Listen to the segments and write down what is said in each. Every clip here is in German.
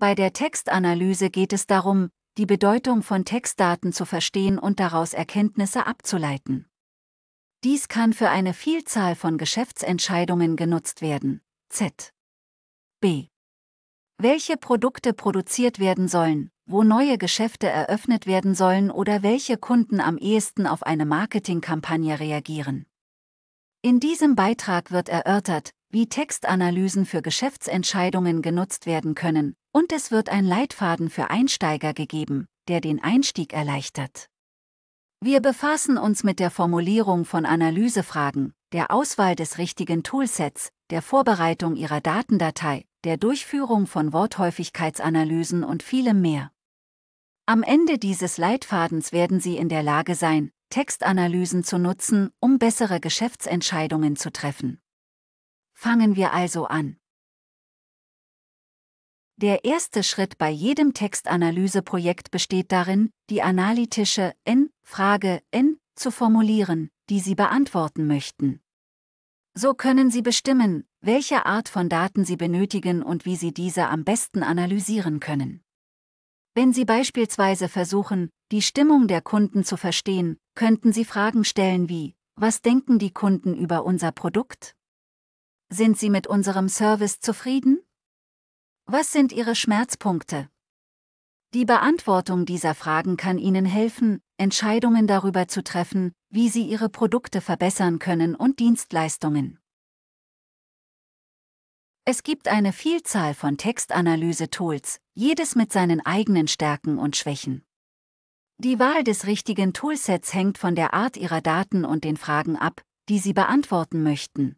Bei der Textanalyse geht es darum, die Bedeutung von Textdaten zu verstehen und daraus Erkenntnisse abzuleiten. Dies kann für eine Vielzahl von Geschäftsentscheidungen genutzt werden. Z. B. Welche Produkte produziert werden sollen, wo neue Geschäfte eröffnet werden sollen oder welche Kunden am ehesten auf eine Marketingkampagne reagieren. In diesem Beitrag wird erörtert, wie Textanalysen für Geschäftsentscheidungen genutzt werden können, und es wird ein Leitfaden für Einsteiger gegeben, der den Einstieg erleichtert. Wir befassen uns mit der Formulierung von Analysefragen, der Auswahl des richtigen Toolsets, der Vorbereitung Ihrer Datendatei, der Durchführung von Worthäufigkeitsanalysen und vielem mehr. Am Ende dieses Leitfadens werden Sie in der Lage sein, Textanalysen zu nutzen, um bessere Geschäftsentscheidungen zu treffen. Fangen wir also an. Der erste Schritt bei jedem Textanalyseprojekt besteht darin, die analytische N, Frage N zu formulieren, die Sie beantworten möchten. So können Sie bestimmen, welche Art von Daten Sie benötigen und wie Sie diese am besten analysieren können. Wenn Sie beispielsweise versuchen, die Stimmung der Kunden zu verstehen, könnten Sie Fragen stellen wie, was denken die Kunden über unser Produkt? Sind sie mit unserem Service zufrieden? Was sind Ihre Schmerzpunkte? Die Beantwortung dieser Fragen kann Ihnen helfen, Entscheidungen darüber zu treffen, wie Sie Ihre Produkte verbessern können und Dienstleistungen. Es gibt eine Vielzahl von Textanalyse-Tools, jedes mit seinen eigenen Stärken und Schwächen. Die Wahl des richtigen Toolsets hängt von der Art Ihrer Daten und den Fragen ab, die Sie beantworten möchten.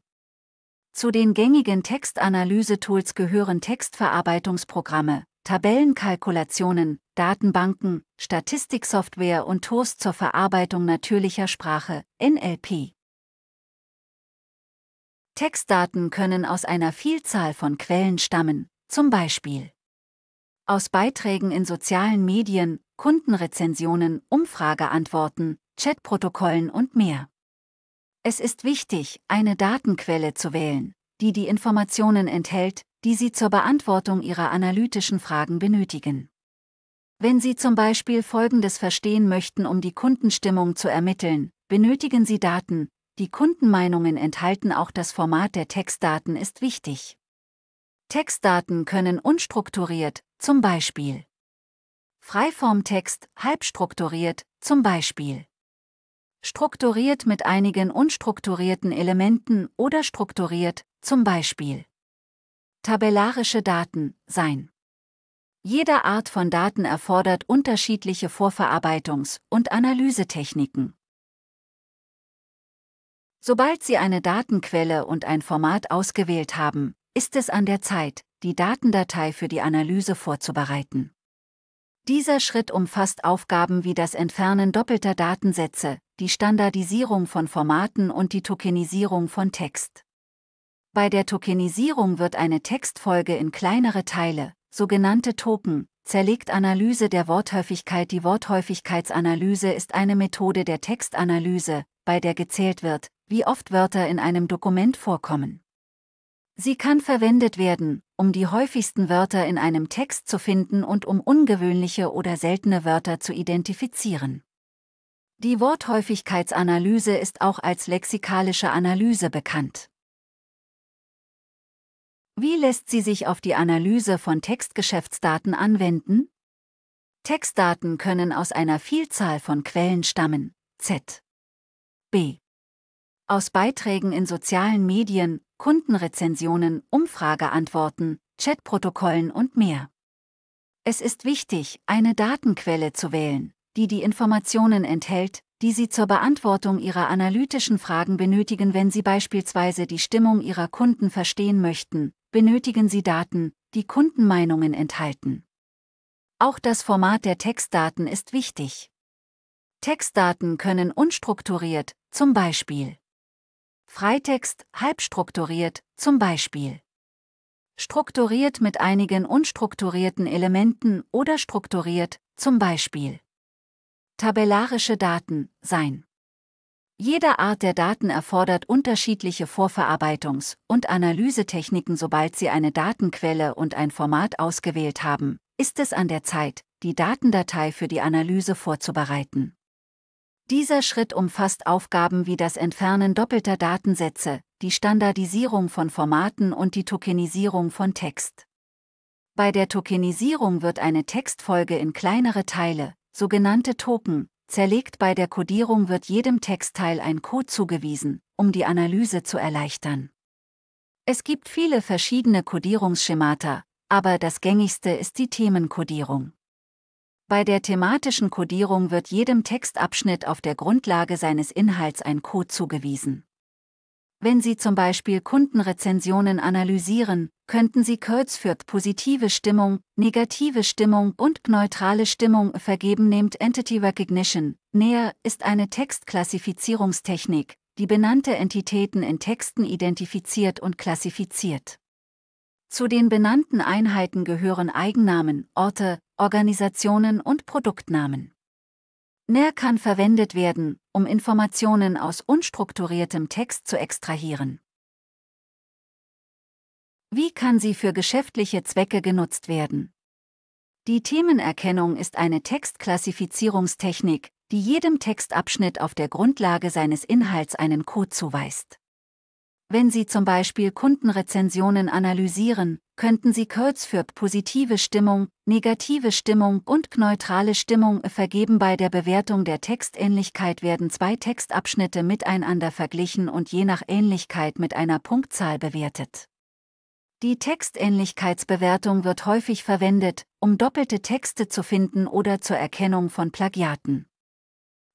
Zu den gängigen Textanalyse-Tools gehören Textverarbeitungsprogramme, Tabellenkalkulationen, Datenbanken, Statistiksoftware und Tools zur Verarbeitung natürlicher Sprache, NLP. Textdaten können aus einer Vielzahl von Quellen stammen, zum Beispiel aus Beiträgen in sozialen Medien, Kundenrezensionen, Umfrageantworten, Chatprotokollen und mehr. Es ist wichtig, eine Datenquelle zu wählen, die die Informationen enthält, die Sie zur Beantwortung Ihrer analytischen Fragen benötigen. Wenn Sie zum Beispiel Folgendes verstehen möchten, um die Kundenstimmung zu ermitteln, benötigen Sie Daten, die Kundenmeinungen enthalten, auch das Format der Textdaten ist wichtig. Textdaten können unstrukturiert, zum Beispiel Freiformtext, halbstrukturiert, zum Beispiel strukturiert mit einigen unstrukturierten Elementen oder strukturiert, zum Beispiel tabellarische Daten, sein. Jede Art von Daten erfordert unterschiedliche Vorverarbeitungs- und Analysetechniken. Sobald Sie eine Datenquelle und ein Format ausgewählt haben, ist es an der Zeit, die Datendatei für die Analyse vorzubereiten. Dieser Schritt umfasst Aufgaben wie das Entfernen doppelter Datensätze, die Standardisierung von Formaten und die Tokenisierung von Text. Bei der Tokenisierung wird eine Textfolge in kleinere Teile, sogenannte Token, zerlegt Analyse der Worthäufigkeit. Die Worthäufigkeitsanalyse ist eine Methode der Textanalyse, bei der gezählt wird, wie oft Wörter in einem Dokument vorkommen. Sie kann verwendet werden, um die häufigsten Wörter in einem Text zu finden und um ungewöhnliche oder seltene Wörter zu identifizieren. Die Worthäufigkeitsanalyse ist auch als lexikalische Analyse bekannt. Wie lässt sie sich auf die Analyse von Textgeschäftsdaten anwenden? Textdaten können aus einer Vielzahl von Quellen stammen, z. b. Aus Beiträgen in sozialen Medien, Kundenrezensionen, Umfrageantworten, Chatprotokollen und mehr. Es ist wichtig, eine Datenquelle zu wählen, die die Informationen enthält, die Sie zur Beantwortung Ihrer analytischen Fragen benötigen. Wenn Sie beispielsweise die Stimmung Ihrer Kunden verstehen möchten, benötigen Sie Daten, die Kundenmeinungen enthalten. Auch das Format der Textdaten ist wichtig. Textdaten können unstrukturiert, zum Beispiel Freitext, halbstrukturiert, zum Beispiel strukturiert mit einigen unstrukturierten Elementen oder strukturiert, zum Beispiel tabellarische Daten sein. Jede Art der Daten erfordert unterschiedliche Vorverarbeitungs- und Analysetechniken. Sobald Sie eine Datenquelle und ein Format ausgewählt haben, ist es an der Zeit, die Datendatei für die Analyse vorzubereiten. Dieser Schritt umfasst Aufgaben wie das Entfernen doppelter Datensätze, die Standardisierung von Formaten und die Tokenisierung von Text. Bei der Tokenisierung wird eine Textfolge in kleinere Teile, sogenannte Token, zerlegt bei der Codierung wird jedem Textteil ein Code zugewiesen, um die Analyse zu erleichtern. Es gibt viele verschiedene Codierungsschemata, aber das gängigste ist die Themenkodierung. Bei der thematischen Codierung wird jedem Textabschnitt auf der Grundlage seines Inhalts ein Code zugewiesen. Wenn Sie zum Beispiel Kundenrezensionen analysieren, könnten Sie für positive Stimmung, negative Stimmung und neutrale Stimmung vergeben. Nehmt Entity Recognition. Näher ist eine Textklassifizierungstechnik, die benannte Entitäten in Texten identifiziert und klassifiziert. Zu den benannten Einheiten gehören Eigennamen, Orte, Organisationen und Produktnamen. NER kann verwendet werden, um Informationen aus unstrukturiertem Text zu extrahieren. Wie kann sie für geschäftliche Zwecke genutzt werden? Die Themenerkennung ist eine Textklassifizierungstechnik, die jedem Textabschnitt auf der Grundlage seines Inhalts einen Code zuweist. Wenn Sie zum Beispiel Kundenrezensionen analysieren, könnten Sie Codes für positive Stimmung, negative Stimmung und neutrale Stimmung vergeben. Bei der Bewertung der Textähnlichkeit werden zwei Textabschnitte miteinander verglichen und je nach Ähnlichkeit mit einer Punktzahl bewertet. Die Textähnlichkeitsbewertung wird häufig verwendet, um doppelte Texte zu finden oder zur Erkennung von Plagiaten.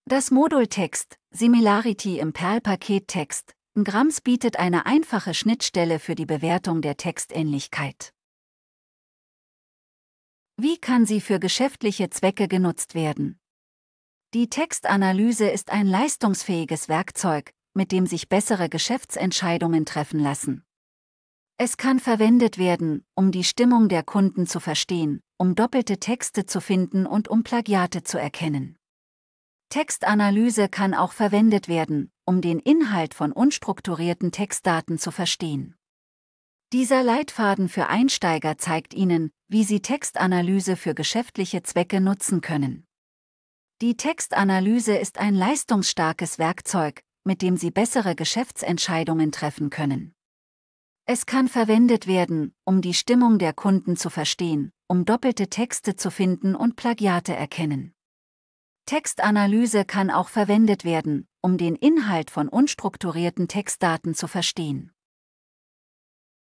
Das Modul Text, Similarity im Perl-Paket Text, Grams bietet eine einfache Schnittstelle für die Bewertung der Textähnlichkeit. Wie kann sie für geschäftliche Zwecke genutzt werden? Die Textanalyse ist ein leistungsfähiges Werkzeug, mit dem sich bessere Geschäftsentscheidungen treffen lassen. Es kann verwendet werden, um die Stimmung der Kunden zu verstehen, um doppelte Texte zu finden und um Plagiate zu erkennen. Textanalyse kann auch verwendet werden, um den Inhalt von unstrukturierten Textdaten zu verstehen. Dieser Leitfaden für Einsteiger zeigt Ihnen, wie Sie Textanalyse für geschäftliche Zwecke nutzen können. Die Textanalyse ist ein leistungsstarkes Werkzeug, mit dem Sie bessere Geschäftsentscheidungen treffen können. Es kann verwendet werden, um die Stimmung der Kunden zu verstehen, um doppelte Texte zu finden und Plagiate erkennen. Textanalyse kann auch verwendet werden, um den Inhalt von unstrukturierten Textdaten zu verstehen.